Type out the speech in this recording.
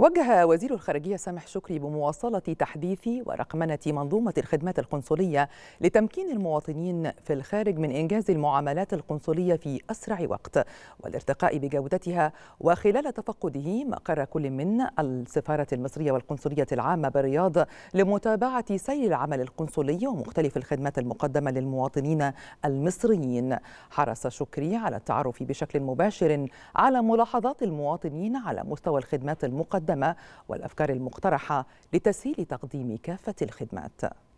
وجه وزير الخارجية سامح شكري بمواصلة تحديث ورقمنة منظومة الخدمات القنصلية لتمكين المواطنين في الخارج من إنجاز المعاملات القنصلية في أسرع وقت والارتقاء بجودتها وخلال تفقده مقر كل من السفارة المصرية والقنصلية العامة بالرياض لمتابعة سير العمل القنصلي ومختلف الخدمات المقدمة للمواطنين المصريين حرص شكري على التعرف بشكل مباشر على ملاحظات المواطنين على مستوى الخدمات المقدمة المقدمة والأفكار المقترحة لتسهيل تقديم كافة الخدمات